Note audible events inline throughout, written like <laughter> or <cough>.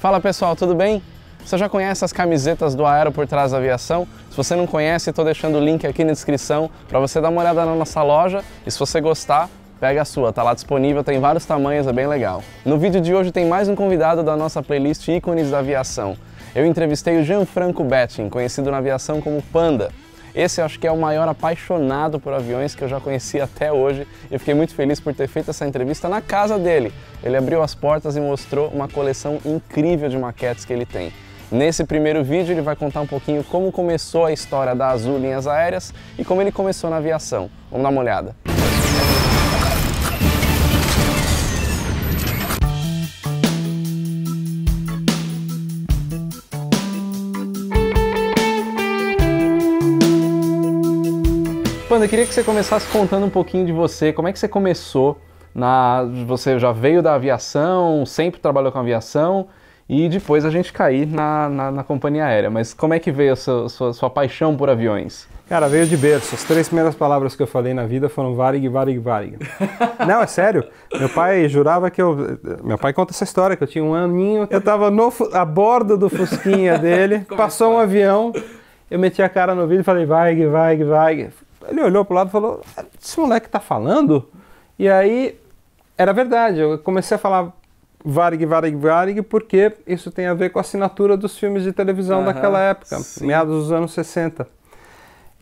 Fala pessoal, tudo bem? Você já conhece as camisetas do Aero por trás da aviação? Se você não conhece, estou deixando o link aqui na descrição para você dar uma olhada na nossa loja e se você gostar, pega a sua, tá lá disponível, tem vários tamanhos, é bem legal. No vídeo de hoje tem mais um convidado da nossa playlist Ícones da Aviação. Eu entrevistei o Gianfranco Betting, conhecido na aviação como Panda. Esse acho que é o maior apaixonado por aviões que eu já conheci até hoje e fiquei muito feliz por ter feito essa entrevista na casa dele. Ele abriu as portas e mostrou uma coleção incrível de maquetes que ele tem. Nesse primeiro vídeo ele vai contar um pouquinho como começou a história da Azul Linhas Aéreas e como ele começou na aviação. Vamos dar uma olhada. Fernando, eu queria que você começasse contando um pouquinho de você, como é que você começou na, você já veio da aviação, sempre trabalhou com aviação e depois a gente cair na, na, na, companhia aérea. Mas como é que veio a sua, sua, sua, paixão por aviões? Cara, veio de berço. As três primeiras palavras que eu falei na vida foram Varig, Varig, Varig. <laughs> Não, é sério. Meu pai jurava que eu. Meu pai conta essa história, que eu tinha um aninho, eu tava no, a bordo do Fusquinha <laughs> dele, é passou um avião, eu meti a cara no vidro e falei, Varig, Varig, Varig. Ele olhou pro lado e falou: é, Esse moleque tá falando? E aí era verdade. Eu comecei a falar Varig, Varig, Varig, porque isso tem a ver com a assinatura dos filmes de televisão daquela época, sim. meados dos anos 60.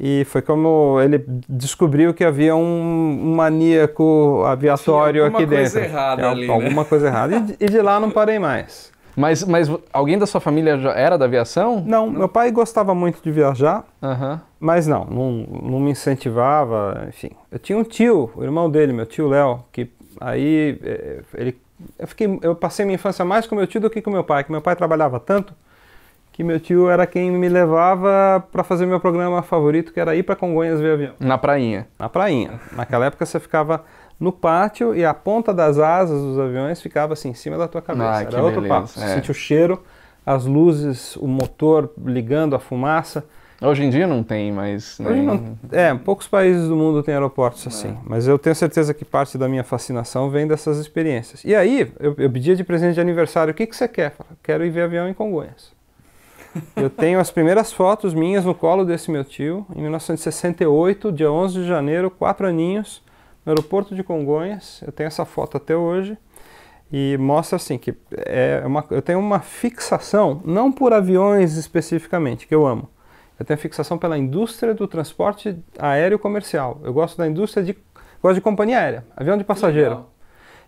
E foi como ele descobriu que havia um, maníaco aviatório aqui dentro. alguma Coisa errada ali, alguma né? coisa errada. e de lá não parei mais. Mas, mas alguém da sua família já era da aviação? Não, meu pai gostava muito de viajar, uhum. mas não, não, não me incentivava, enfim. Eu tinha um tio, o irmão dele, meu tio Léo, que aí é, ele eu, fiquei, eu passei minha infância mais com meu tio do que com meu pai, que meu pai trabalhava tanto que meu tio era quem me levava para fazer meu programa favorito, que era ir para Congonhas ver avião. Na prainha. Na prainha. Naquela época você ficava no pátio e a ponta das asas dos aviões ficava assim em cima da tua cabeça. Ah, Era outro beleza. papo. Você é. sentia o cheiro, as luzes, o motor ligando, a fumaça. Hoje em dia não tem, mas. nem... Né? não, é, poucos países do mundo têm aeroportos é. assim. É. Mas eu tenho certeza que parte da minha fascinação vem dessas experiências. E aí, eu, eu pedia de presente de aniversário: o que, que você quer? Fala, quero ir ver avião em Congonhas. <laughs> eu tenho as primeiras fotos minhas no colo desse meu tio, em 1968, dia 11 de janeiro, quatro aninhos no aeroporto de Congonhas, eu tenho essa foto até hoje, e mostra assim que é uma, eu tenho uma fixação, não por aviões especificamente, que eu amo. Eu tenho fixação pela indústria do transporte aéreo comercial. Eu gosto da indústria de gosto de companhia aérea, avião de passageiro.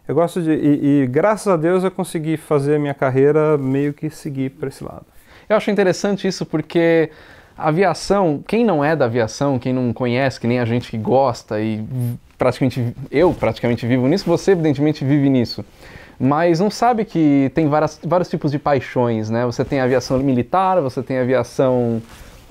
Eu gosto de e, e, graças a Deus eu consegui fazer a minha carreira meio que seguir para esse lado. Eu acho interessante isso porque Aviação, quem não é da aviação, quem não conhece, que nem a gente que gosta e praticamente eu praticamente vivo nisso, você evidentemente vive nisso. Mas não sabe que tem várias, vários tipos de paixões, né? Você tem aviação militar, você tem aviação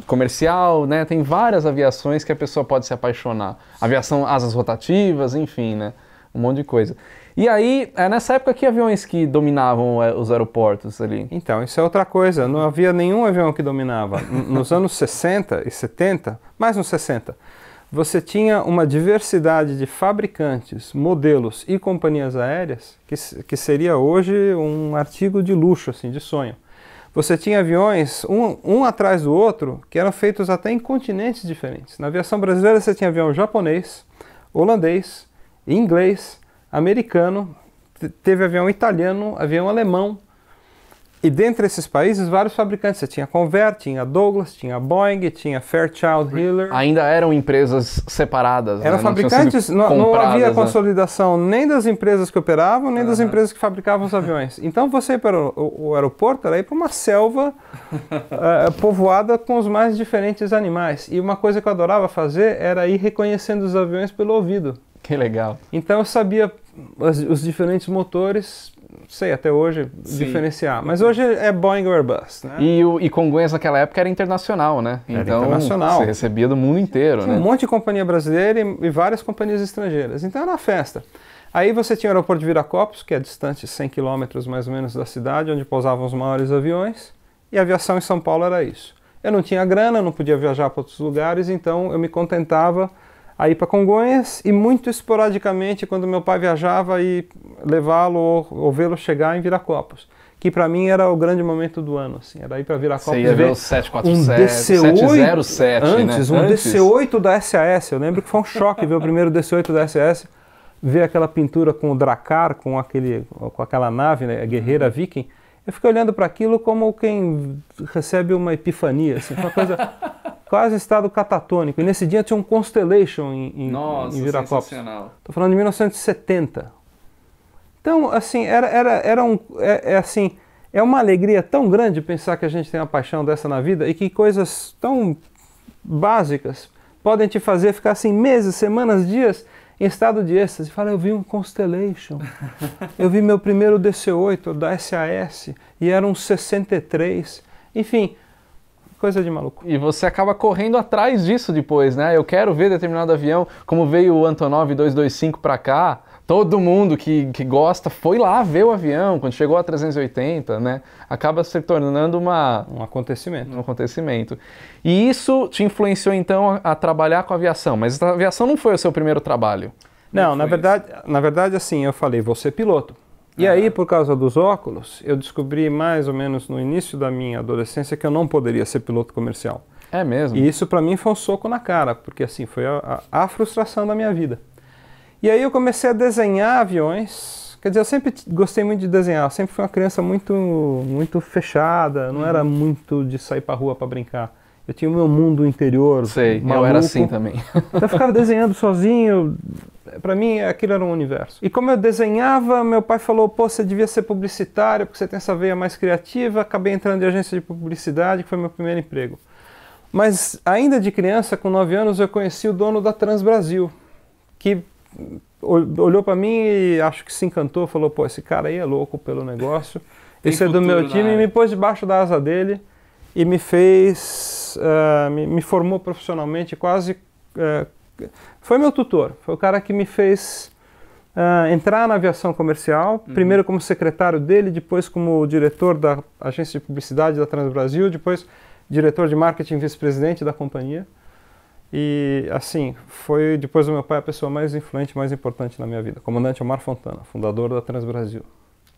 comercial, né? Tem várias aviações que a pessoa pode se apaixonar. Aviação asas rotativas, enfim, né? Um monte de coisa. E aí, é nessa época que aviões que dominavam é, os aeroportos ali? Então, isso é outra coisa. Não havia nenhum avião que dominava. <laughs> nos anos 60 e 70, mais nos 60, você tinha uma diversidade de fabricantes, modelos e companhias aéreas que, que seria hoje um artigo de luxo, assim, de sonho. Você tinha aviões, um, um atrás do outro, que eram feitos até em continentes diferentes. Na aviação brasileira, você tinha avião japonês, holandês, inglês, americano, teve avião italiano, avião alemão, e dentre esses países, vários fabricantes. Você tinha Convert, tinha Douglas, tinha Boeing, tinha Fairchild Hiller. Ainda eram empresas separadas. Eram né? fabricantes, não, não, havia né? consolidação nem das empresas que operavam, nem uhum. das empresas que fabricavam os aviões. Então você para o, o aeroporto era ir para uma selva uh, <laughs> povoada com os mais diferentes animais. E uma coisa que eu adorava fazer era ir reconhecendo os aviões pelo ouvido. Que legal. Então eu sabia os, os diferentes motores, sei até hoje Sim. diferenciar. Mas hoje é Boeing ou Airbus, né? E, o, e Congonhas naquela época era internacional, né? Era então, internacional. você recebia do mundo inteiro, Tinha né? um monte de companhia brasileira e, e, várias companhias estrangeiras. Então era uma festa. Aí você tinha o aeroporto de Viracopos, que é distante 100 quilômetros mais ou menos da cidade, onde pousavam os maiores aviões. E a aviação em São Paulo era isso. Eu não tinha grana, não podia viajar para outros lugares, então eu me contentava aí para Congonhas e muito esporadicamente quando meu pai viajava e levá-lo ou, ou vê-lo chegar em Viracopos que para mim era o grande momento do ano, assim, era ir para Viracopos ia ver o 747, um DC8 707, né? antes, né? um DC8 da SAS, eu lembro que foi um choque ver o primeiro DC8 da SAS, ver aquela pintura com o Dracar, com aquele com aquela nave, né, guerreira uhum. viking. Eu fiquei olhando para aquilo como quem recebe uma epifania, assim, uma coisa quase estado catatônico. E nesse dia tinha um Constellation em, em, Nossa, em Viracopos. Estou falando de 1970. Então, assim, era, era, era um. É, é, assim, é uma alegria tão grande pensar que a gente tem uma paixão dessa na vida e que coisas tão básicas podem te fazer ficar assim meses, semanas, dias em estado de êxtase. Fala, eu vi um Constellation. <laughs> eu vi meu primeiro DC-8 da SAS e era um 63. Enfim, coisa de maluco. E você acaba correndo atrás disso depois, né? Eu quero ver determinado avião, como veio o Antonov 225 para cá, todo mundo que, que gosta foi lá ver o avião quando chegou a 380, né? Acaba se tornando uma um acontecimento, um acontecimento. E isso te influenciou então a, a trabalhar com a aviação, mas a aviação não foi o seu primeiro trabalho. Não, na verdade, na verdade assim, eu falei, vou ser é piloto. E aí, por causa dos óculos, eu descobri mais ou menos no início da minha adolescência que eu não poderia ser piloto comercial. É mesmo? E isso para mim foi um soco na cara, porque assim, foi a, a, a frustração da minha vida. E aí eu comecei a desenhar aviões, Quer dizer, eu sempre gostei muito de desenhar, eu sempre fui uma criança muito muito fechada, não uhum. era muito de sair a rua para brincar. Eu tinha o meu mundo interior. Sei, maluco. eu era assim também. Então eu ficava desenhando sozinho. Para mim, aquilo era um universo. E como eu desenhava, meu pai falou: pô, você devia ser publicitário, porque você tem essa veia mais criativa. Acabei entrando em agência de publicidade, que foi meu primeiro emprego. Mas ainda de criança, com 9 anos, eu conheci o dono da Trans Brasil, que olhou para mim e acho que se encantou, falou: pô, esse cara aí é louco pelo negócio. Esse é do meu time, e me pôs debaixo da asa dele e me fez, uh, me, me, formou profissionalmente quase. Uh, foi meu tutor, foi o cara que me fez uh, entrar na aviação comercial, uhum. primeiro como secretário dele, depois como diretor da agência de publicidade da Transbrasil, depois diretor de marketing vice-presidente da companhia. E assim, foi depois do meu pai a pessoa mais influente, mais importante na minha vida, comandante Omar Fontana, fundador da Transbrasil.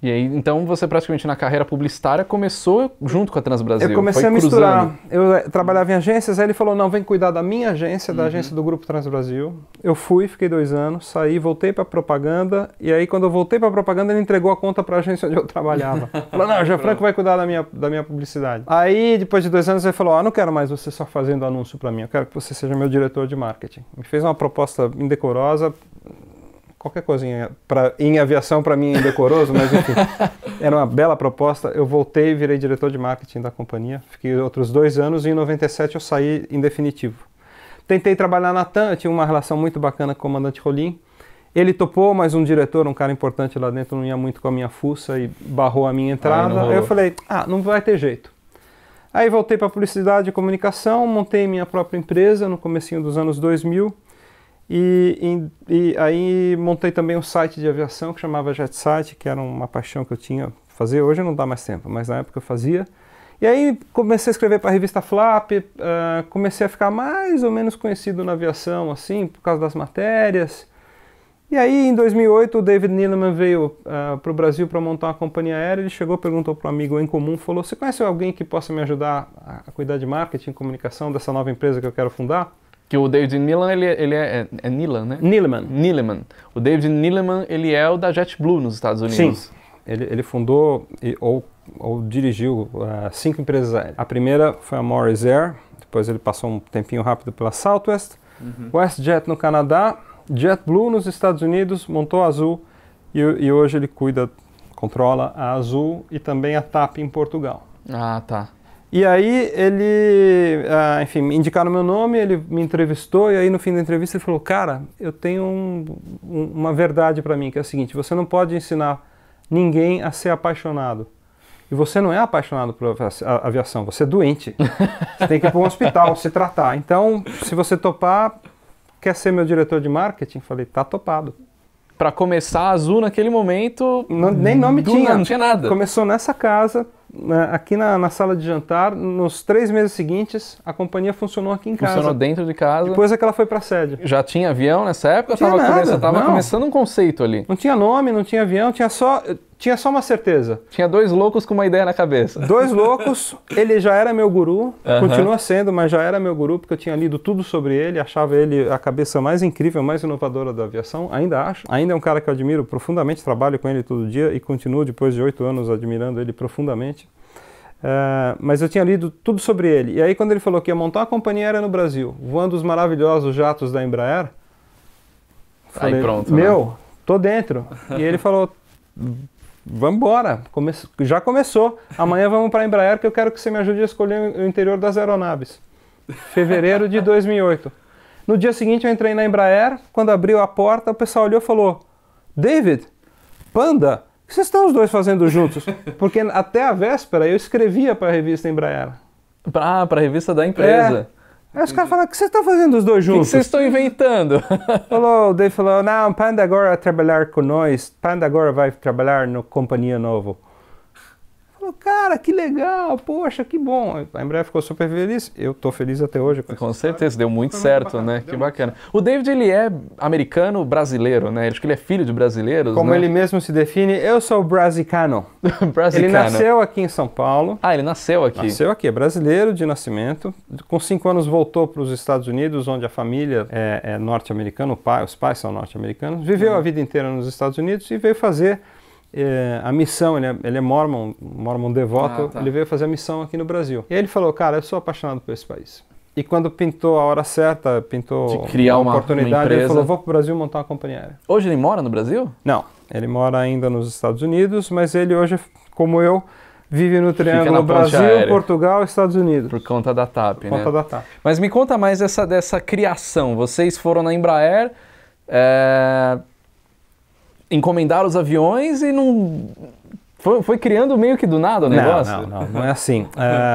E aí, então, você praticamente na carreira publicitária começou junto com a Transbrasil. Eu comecei a misturar. Cruzando. Eu eh, trabalhava em agências, aí ele falou: não, vem cuidar da minha agência, da uhum. agência do Grupo Transbrasil. Eu fui, fiquei dois anos, saí, voltei para propaganda. E aí, quando eu voltei para propaganda, ele entregou a conta para a agência onde eu trabalhava. <laughs> falou: não, o Franco vai cuidar da minha, da minha publicidade. Aí, depois de dois anos, ele falou: ah, não quero mais você só fazendo anúncio para mim, eu quero que você seja meu diretor de marketing. Me fez uma proposta indecorosa, qualquer coisinha pra, em aviação para mim é indecoroso, mas enfim, <laughs> era uma bela proposta. Eu voltei, e virei diretor de marketing da companhia, fiquei outros dois anos e em 97 eu saí em definitivo. Tentei trabalhar na TAM, tinha uma relação muito bacana com o comandante Rolim. Ele topou, mas um diretor, um cara importante lá dentro, não ia muito com a minha fuça e barrou a minha entrada. eu falei, ah, não vai ter jeito. Aí voltei para publicidade e comunicação, montei minha própria empresa no comecinho dos anos 2000 e, e, e, aí montei também um site de aviação que chamava JetSite, que era uma paixão que eu tinha fazer. Hoje não dá mais tempo, mas na época eu fazia. E aí comecei a escrever para a revista Flap, uh, comecei a ficar mais ou menos conhecido na aviação, assim, por causa das matérias. E aí em 2008 o David Neeleman veio uh, eh, para o Brasil para montar uma companhia aérea. Ele chegou, perguntou para um amigo em comum, falou: "Você conhece alguém que possa me ajudar a cuidar de marketing, comunicação dessa nova empresa que eu quero fundar?" que o David Nilan, ele, ele é, é, é Nilan, né? Nileman. Nileman. O David Nileman, ele é o da JetBlue nos Estados Unidos. Sim. Ele, ele fundou e, ou, ou, dirigiu uh, cinco empresas. A primeira foi a Morris Air, depois ele passou um tempinho rápido pela Southwest, uhum. WestJet no Canadá, JetBlue nos Estados Unidos, montou a Azul e, e hoje ele cuida, controla a Azul e também a TAP em Portugal. Ah, tá. E aí ele, ah, enfim, indicaram meu nome, ele me entrevistou e aí no fim da entrevista ele falou, cara, eu tenho um, um, uma verdade para mim que é a seguinte, você não pode ensinar ninguém a ser apaixonado. E você não é apaixonado por aviação, você é doente. Você tem que ir para um hospital se tratar. Então, se você topar, quer ser meu diretor de marketing? Falei, tá topado. Para começar, a Azul naquele momento. Não, nem nome tinha. Não tinha nada. Começou nessa casa, né, aqui na, na, sala de jantar, nos três meses seguintes, a companhia funcionou aqui em casa. Funcionou dentro de casa. Depois é que ela foi para a sede. Já tinha avião nessa época? Não tinha nada, Você estava começando um conceito ali. Não tinha nome, não tinha avião, tinha só tinha só uma certeza. Tinha dois loucos com uma ideia na cabeça. Dois loucos, <laughs> ele já era meu guru, uhum. continua sendo, mas já era meu guru porque eu tinha lido tudo sobre ele, achava ele a cabeça mais incrível, mais inovadora da aviação, ainda acho. Ainda é um cara que eu admiro profundamente, trabalho com ele todo dia e continuo depois de oito anos admirando ele profundamente. Uh, mas eu tinha lido tudo sobre ele. E aí, quando ele falou que ia montar uma companhia aérea no Brasil, voando os maravilhosos jatos da Embraer, aí falei, pronto, né? meu, né? tô dentro. E ele falou, vamos embora, Come... já começou. Amanhã vamos para a Embraer que eu quero que você me ajude a escolher o interior das aeronaves. Fevereiro de 2008. No dia seguinte eu entrei na Embraer, quando abriu a porta, o pessoal olhou e falou: "David, Panda, o que vocês estão os dois fazendo juntos?" Porque até a véspera eu escrevia para a revista Embraer. Ah, para a revista da empresa. É. Aí os caras falaram, o que vocês estão fazendo os dois juntos? O que vocês estão inventando? <laughs> falou, daí falou, não, Panda agora vai trabalhar com nós, Panda agora vai trabalhar no Companhia Novo cara, que legal, poxa, que bom. A Embraer ficou super feliz, eu estou feliz até hoje. Com, com certeza, deu muito Foi certo, né? muito né? que bacana. Certo. O David, ele é americano-brasileiro, né? Acho que ele é filho de brasileiros, Como né? ele mesmo se define, eu sou brasicano. <laughs> brasicano. Ele nasceu aqui em São Paulo. Ah, ele nasceu aqui. Nasceu aqui, é brasileiro de nascimento. Com cinco anos voltou para os Estados Unidos, onde a família é, é norte-americana, pai, os pais são norte-americanos. Viveu uhum. a vida inteira nos Estados Unidos e veio fazer é, a missão, ele é, ele é mormon, mormon devoto, ah, tá. ele veio fazer a missão aqui no Brasil. E ele falou, cara, eu sou apaixonado por esse país. E quando pintou a hora certa, pintou De criar uma, uma oportunidade, uma ele falou, vou para o Brasil montar uma companhia aérea. Hoje ele mora no Brasil? Não, ele mora ainda nos Estados Unidos, mas ele hoje, como eu, vive no Triângulo Brasil, aérea. Portugal, Estados Unidos. Por conta da TAP, Por né? conta da TAP. Mas me conta mais essa, dessa criação. Vocês foram na Embraer... É encomendaram os aviões e não. Foi, foi, criando meio que do nada o negócio? Não, não, não, não é assim.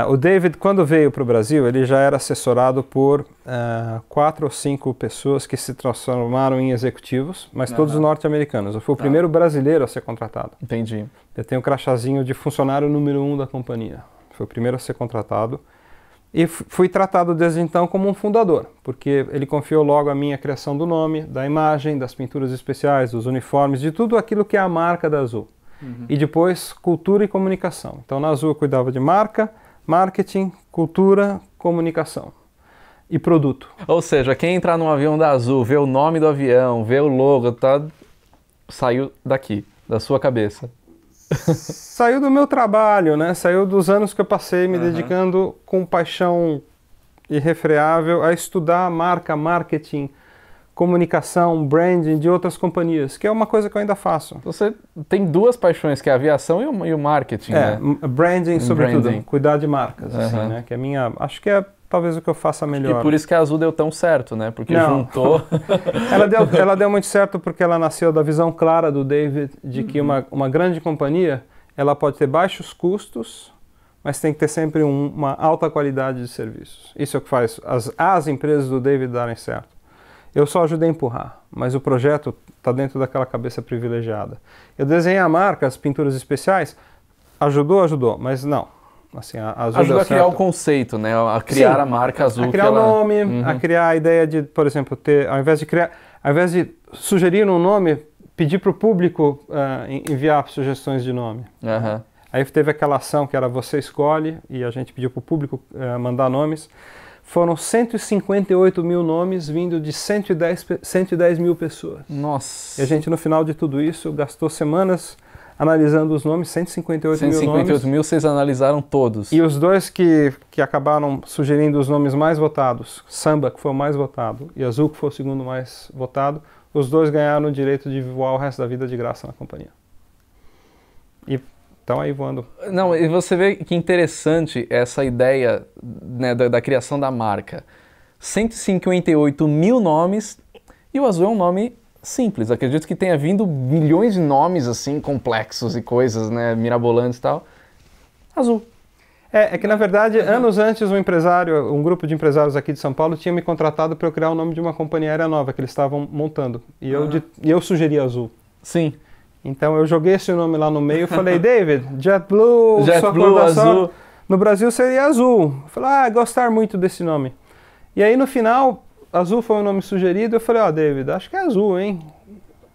Uh, <laughs> o David, quando veio para o Brasil, ele já era assessorado por uh, quatro ou cinco pessoas que se transformaram em executivos, mas todos norte-americanos. Eu fui o tá. primeiro brasileiro a ser contratado. Entendi. Eu tenho o um crachazinho de funcionário número um da companhia. Foi o primeiro a ser contratado. E fui tratado desde então como um fundador, porque ele confiou logo a minha criação do nome, da imagem, das pinturas especiais, dos uniformes, de tudo aquilo que é a marca da Azul. Uhum. E depois, cultura e comunicação. Então, na Azul eu cuidava de marca, marketing, cultura, comunicação e produto. Ou seja, quem entrar num avião da Azul, ver o nome do avião, ver o logo, tá... saiu daqui, da sua cabeça saiu do meu trabalho, né? Saiu dos anos que eu passei me uhum. dedicando com paixão irrefreável a estudar marca, marketing, comunicação, branding de outras companhias, que é uma coisa que eu ainda faço. Então, você tem duas paixões, que é a aviação e o, e o marketing, é, né? Branding, sobretudo, branding. cuidar de marcas, uhum. assim, né? Que é minha, acho que é talvez o que eu faça melhor. E por isso que a Azul deu tão certo, né? Porque Não. juntou. <laughs> ela, deu, ela deu muito certo porque ela nasceu da visão clara do David de que uma, uhum. uma grande companhia ela pode ter baixos custos, mas tem que ter sempre um, uma alta qualidade de serviços. Isso é o que faz as, as empresas do David darem certo. Eu só ajudei a empurrar, mas o projeto está dentro daquela cabeça privilegiada. Eu desenhei a marca, as pinturas especiais, ajudou, ajudou, mas não Assim, a Azul Ajuda a criar o conceito, né? A criar Sim, a marca Azul. A criar o ela... nome, uhum. a criar a ideia de, por exemplo, ter, ao invés de criar, ao invés de sugerir um nome, pedir para o público uh, enviar sugestões de nome. Uhum. Aí teve aquela ação que era você escolhe e a gente pediu para o público uh, mandar nomes. Foram 158 mil nomes vindo de 110, 110 mil pessoas. Nossa! E a gente, no final de tudo isso, gastou semanas analisando os nomes, 158, mil nomes. 158 mil, vocês analisaram todos. E os dois que, que acabaram sugerindo os nomes mais votados, Samba, que foi o mais votado, e Azul, que foi o segundo mais votado, os dois ganharam o direito de voar o resto da vida de graça na companhia. E estão aí voando. Não, e você vê que interessante essa ideia né, da, da criação da marca. 158 mil nomes, e o Azul é um nome simples. Acredito que tenha vindo milhões de nomes assim complexos e coisas, né, mirabolantes e tal. Azul. É, é que na verdade, anos antes, um empresário, um grupo de empresários aqui de São Paulo tinha me contratado para eu criar o nome de uma companhia aérea nova que eles estavam montando. E eu, ah. e eu sugeri Azul. Sim. Então eu joguei esse nome lá no meio e falei, David, JetBlue, <laughs> Jet sua Blue, Azul. No Brasil seria Azul. Eu falei, ah, gostar muito desse nome. E aí no final, Azul foi o nome sugerido, eu falei, ó, oh, David, acho que é azul, hein?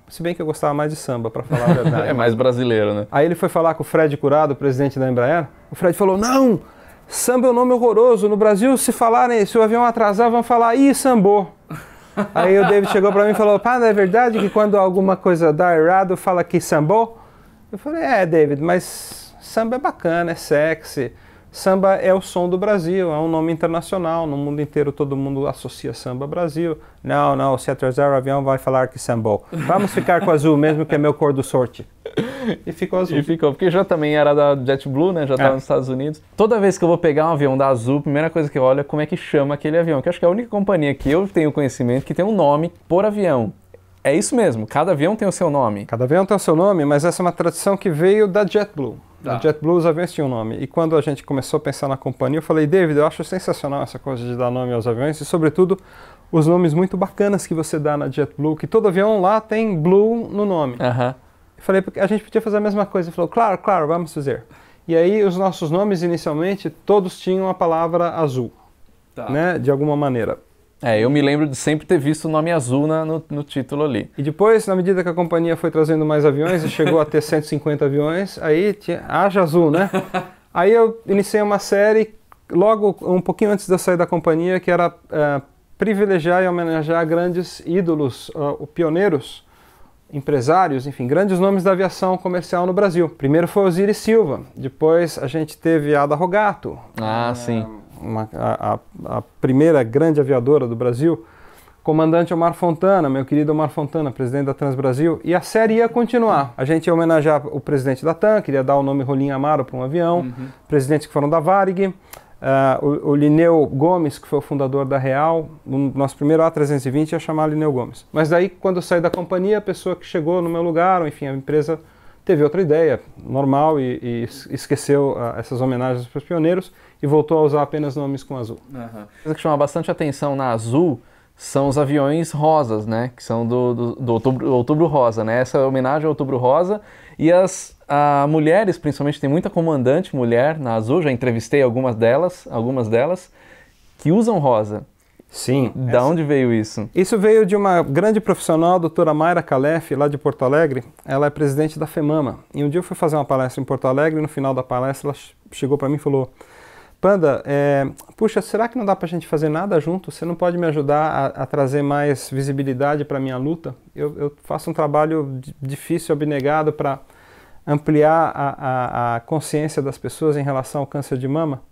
Se bem que eu gostava mais de samba, para falar a <laughs> verdade. é mais brasileiro, né? Aí ele foi falar com o Fred Curado, presidente da Embraer. O Fred falou: não, samba é um nome horroroso. No Brasil, se falarem, se o avião atrasar, vão falar, ih, sambou. <laughs> Aí o David chegou para mim e falou: pá, não é verdade que quando alguma coisa dá errado, fala que sambou. Eu falei: é, David, mas samba é bacana, é sexy. Samba é o som do Brasil, é um nome internacional, no mundo inteiro todo mundo associa samba Brasil. Não, não, O atrasar Zero avião vai falar que sambou. Vamos ficar com azul mesmo, que é meu cor do sorte. <laughs> E ficou azul. E ficou, porque já também era da JetBlue, né? Já estava tá é. nos Estados Unidos. Toda vez que eu vou pegar um avião da Azul, a primeira coisa que eu olho é como é que chama aquele avião, que acho que é a única companhia que eu tenho conhecimento que tem um nome por avião. É isso mesmo, cada avião tem o seu nome. Cada avião tem o seu nome, mas essa é uma tradição que veio da JetBlue. Tá. A JetBlue os aviões tinha assim um nome. E quando a gente começou a pensar na companhia, eu falei, David, eu acho sensacional essa coisa de dar nome aos aviões e, sobretudo, os nomes muito bacanas que você dá na JetBlue, que todo avião lá tem Blue no nome. Uhum. Eu falei, a gente podia fazer a mesma coisa. Ele falou, claro, claro, vamos fazer. E aí, os nossos nomes, inicialmente, todos tinham a palavra azul, tá. né, de alguma maneira. É, eu me lembro de sempre ter visto o nome azul na, no, no, título ali. E depois, na medida que a companhia foi trazendo mais aviões e chegou a ter 150 <laughs> aviões, aí tinha, haja azul, né? <laughs> Aí eu iniciei uma série logo um pouquinho antes da saída da companhia que era uh, privilegiar e homenagear grandes ídolos, uh, pioneiros, empresários, enfim, grandes nomes da aviação comercial no Brasil. Primeiro foi Osiris Silva, depois a gente teve Ada Rogato. Ah, uh, sim é, uma, a, a, primeira grande aviadora do Brasil, comandante Omar Fontana, meu querido Omar Fontana, presidente da Transbrasil, e a série ia continuar. A gente ia homenagear o presidente da TAM, queria dar o nome Rolim Amaro para um avião, uhum. presidentes que foram da Varig, uh, o, o, Lineu Gomes, que foi o fundador da Real, o nosso primeiro A320 ia chamar Lineu Gomes. Mas daí, quando eu saí da companhia, a pessoa que chegou no meu lugar, enfim, a empresa teve outra ideia, normal, e, e esqueceu uh, essas homenagens para os pioneiros, e voltou a usar apenas nomes com azul. Uhum. Coisa que chama bastante atenção na azul são os aviões rosas, né? Que são do, do, do outubro, outubro, Rosa, né? Essa é homenagem ao Outubro Rosa. E as a, mulheres, principalmente, tem muita comandante mulher na Azul, já entrevistei algumas delas, algumas delas, que usam rosa. Sim. Da essa... onde veio isso? Isso veio de uma grande profissional, a doutora Mayra Calef, lá de Porto Alegre. Ela é presidente da FEMAMA. E um dia eu fui fazer uma palestra em Porto Alegre e no final da palestra ela chegou para mim e falou Panda, é, puxa, será que não dá para a gente fazer nada junto? Você não pode me ajudar a, a trazer mais visibilidade para minha luta? Eu, eu, faço um trabalho difícil, abnegado para ampliar a, a, a, consciência das pessoas em relação ao câncer de mama.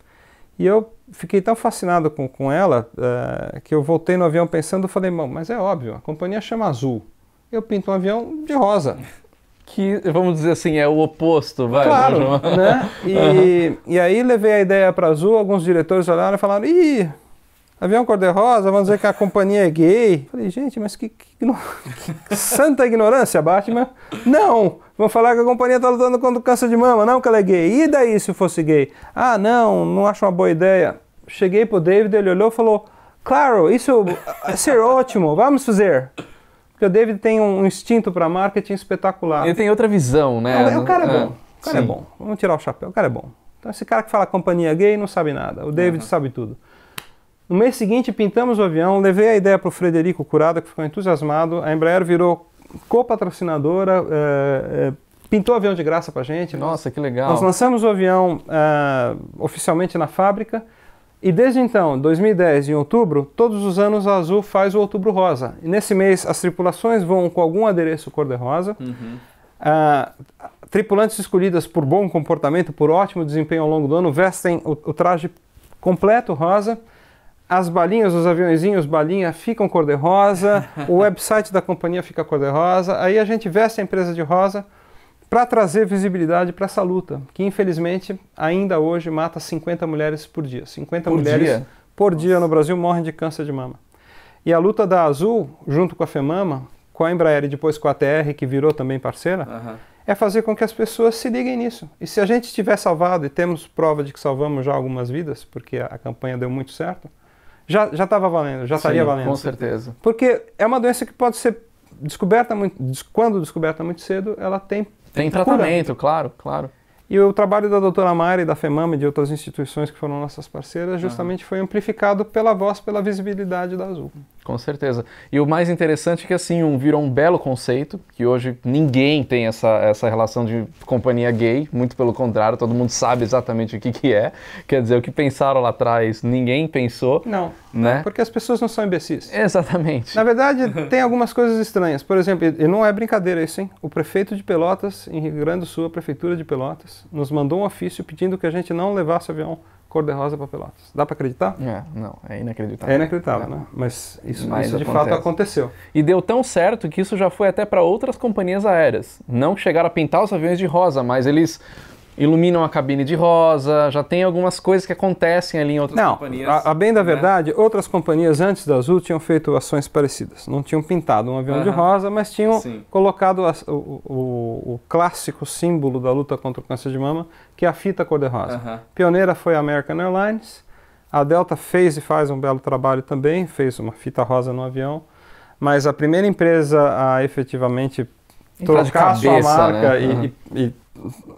E eu fiquei tão fascinado com, com ela é, que eu voltei no avião pensando, falei, mas é óbvio, a companhia chama azul. Eu pinto um avião de rosa que, vamos dizer assim, é o oposto, vai. Claro, uhum. né? E, uhum. e aí levei a ideia para Azul, alguns diretores olharam e falaram, ih, avião cor-de-rosa, vamos dizer que a companhia é gay. Falei, gente, mas que, que, <laughs> que santa ignorância, Batman. Não, vão falar que a companhia está lutando contra o câncer de mama, não que ela é gay. E daí se fosse gay? Ah, não, não acho uma boa ideia. Cheguei para o David, ele olhou e falou, claro, isso vai ser ótimo, vamos fazer. Porque o David tem um instinto para marketing espetacular. Ele tem outra visão, né? O, o cara é, é bom. O cara é Sim. é bom. Vamos tirar o chapéu. O cara é bom. Então, esse cara que fala companhia gay não sabe nada. O David uhum. sabe tudo. No mês seguinte, pintamos o avião, levei a ideia para o Frederico Curada, que ficou entusiasmado. A Embraer virou co-patrocinadora, é, é, pintou o avião de graça para gente. Nossa, que legal. Nós lançamos o avião é, oficialmente na fábrica. E desde então, 2010, em outubro, todos os anos a Azul faz o Outubro Rosa. E nesse mês as tripulações vão com algum adereço cor-de-rosa. Uhum. Ah, tripulantes escolhidas por bom comportamento, por ótimo desempenho ao longo do ano, vestem o, o traje completo rosa. As balinhas, os aviãozinhos balinha ficam cor-de-rosa, <laughs> o website da companhia fica cor-de-rosa, aí a gente veste a empresa de rosa, para trazer visibilidade para essa luta, que infelizmente ainda hoje mata 50 mulheres por dia. 50 por mulheres dia? por dia no Brasil morrem de câncer de mama. E a luta da Azul, junto com a FEMAMA, com a Embraer e depois com a TR, que virou também parceira, uhum. é fazer com que as pessoas se liguem nisso. E se a gente tiver salvado, e temos prova de que salvamos já algumas vidas, porque a, campanha deu muito certo, já estava valendo, já estaria valendo. Com certeza. Porque é uma doença que pode ser descoberta muito, quando descoberta muito cedo, ela tem tem tratamento, cura. claro, claro. E o trabalho da doutora Mari, da FEMAM e de outras instituições que foram nossas parceiras, justamente uhum. foi amplificado pela voz, pela visibilidade da Azul com certeza. E o mais interessante é que assim, um virou um belo conceito, que hoje ninguém tem essa, essa relação de companhia gay, muito pelo contrário, todo mundo sabe exatamente o que, que é. Quer dizer, o que pensaram lá atrás, ninguém pensou. Não. Né? Porque as pessoas não são imbecis. Exatamente. Na verdade, tem algumas coisas estranhas. Por exemplo, e não é brincadeira isso, hein? O prefeito de Pelotas, em Rio Grande do Sul, a prefeitura de Pelotas, nos mandou um ofício pedindo que a gente não levasse avião cor-de-rosa para Pelotas. Dá para acreditar? É, não, é inacreditável. É inacreditável, é. né? Mas isso, Mas isso de fato aconteceu. E deu tão certo que isso já foi até para outras companhias aéreas. Não chegaram a pintar os aviões de rosa, mas eles iluminam a cabine de rosa, já tem algumas coisas que acontecem ali em outras não, companhias. A, a bem da né? verdade, outras companhias antes da Azul tinham feito ações parecidas. Não tinham pintado um avião uhum. de rosa, mas tinham Sim. colocado a, o, o, o, clássico símbolo da luta contra o câncer de mama, que é a fita cor-de-rosa. Uhum. Pioneira foi a American Airlines. A Delta fez e faz um belo trabalho também, fez uma fita rosa no avião, mas a primeira empresa a efetivamente trocar sua marca né? uhum. e, e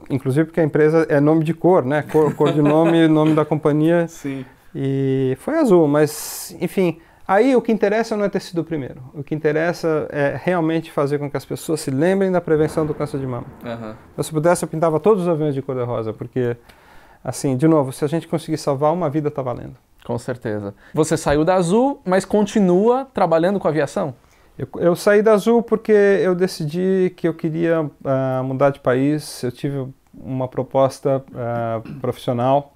inclusive porque a empresa é nome de cor, né? Cor, cor de nome, <laughs> nome da companhia. Sim. E foi azul, mas enfim. Aí o que interessa não é ter sido o primeiro. O que interessa é realmente fazer com que as pessoas se lembrem da prevenção do câncer de mama. Uhum. se pudesse, eu pintava todos os aviões de cor-de-rosa, porque, assim, de novo, se a gente conseguir salvar uma vida, está valendo. Com certeza. Você saiu da Azul, mas continua trabalhando com aviação? Eu, eu, saí da Azul porque eu decidi que eu queria uh, mudar de país. Eu tive uma proposta uh, profissional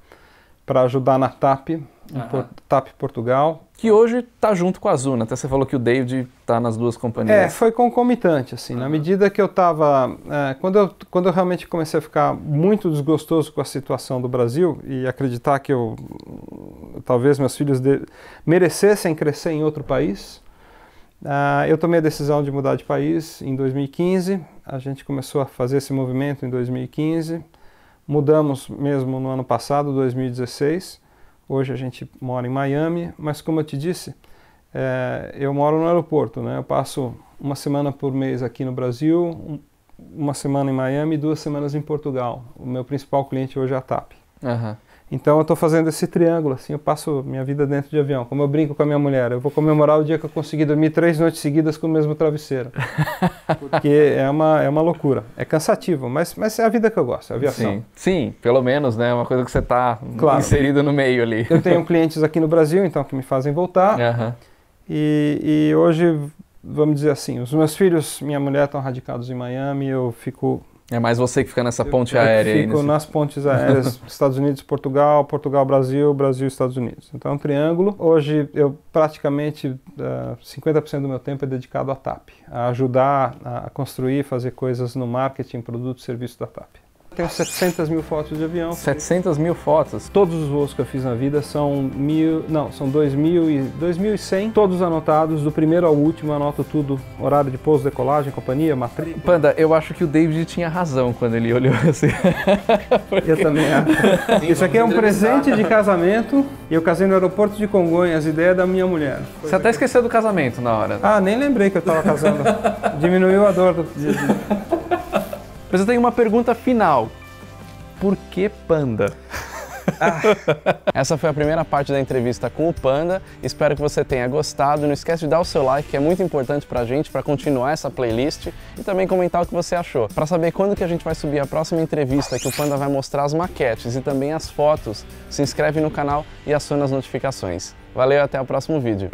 para ajudar na TAP, uhum. Por, TAP Portugal. Que hoje está junto com a Azul, né? Até você falou que o David está nas duas companhias. É, foi concomitante, assim. Uhum. Na medida que eu estava... Uh, ah, quando, eu, quando eu realmente comecei a ficar muito desgostoso com a situação do Brasil e acreditar que eu... Talvez meus filhos de, merecessem crescer em outro país Uh, eu tomei a decisão de mudar de país em 2015. A gente começou a fazer esse movimento em 2015. Mudamos mesmo no ano passado, 2016. Hoje a gente mora em Miami, mas como eu te disse, é, eu moro no aeroporto, né? Eu passo uma semana por mês aqui no Brasil, um, uma semana em Miami e duas semanas em Portugal. O meu principal cliente hoje é a TAP. Uhum. Então eu estou fazendo esse triângulo, assim, eu passo minha vida dentro de avião. Como eu brinco com a minha mulher, eu vou comemorar o dia que eu consegui dormir três noites seguidas com o mesmo travesseiro. <laughs> Porque é uma, é uma loucura. É cansativo, mas, mas é a vida que eu gosto, é a aviação. Sim, Sim pelo menos, né? Uma coisa que você está claro. inserido no meio ali. Eu tenho clientes aqui no Brasil, então, que me fazem voltar. Uhum. <laughs> E, e hoje, vamos dizer assim, os meus filhos, minha mulher estão radicados em Miami, eu fico é mais você que fica nessa ponte eu, aérea. Eu fico nesse... nas pontes aéreas <laughs> Estados Unidos, Portugal, Portugal, Brasil, Brasil, Estados Unidos. Então, é um triângulo. Hoje, eu praticamente uh, eh, 50% do meu tempo é dedicado à TAP, a ajudar a construir, fazer coisas no marketing, produto, serviço da TAP. Tenho 700 mil fotos de avião. 700 mil fotos? Todos os voos que eu fiz na vida são mil, não, são 2.100, todos anotados, do primeiro ao último, anoto tudo, horário de pouso, decolagem, companhia, matrícula. Panda, eu acho que o David tinha razão quando ele olhou <laughs> assim. Porque... Eu também acho. Sim, Isso aqui é um presente de tá. casamento e eu casei no aeroporto de Congonhas, ideia é da minha mulher. Você até esqueceu do casamento na hora. Ah, nem lembrei que eu estava casando. <laughs> Diminuiu a dor do... Mas eu tenho uma pergunta final. Por que panda? Ah. Essa foi a primeira parte da entrevista com o Panda. Espero que você tenha gostado. Não esquece de dar o seu like, que é muito importante pra gente para continuar essa playlist e também comentar o que você achou. Para saber quando que a gente vai subir a próxima entrevista que o Panda vai mostrar as maquetes e também as fotos, se inscreve no canal e aciona as notificações. Valeu, até o próximo vídeo.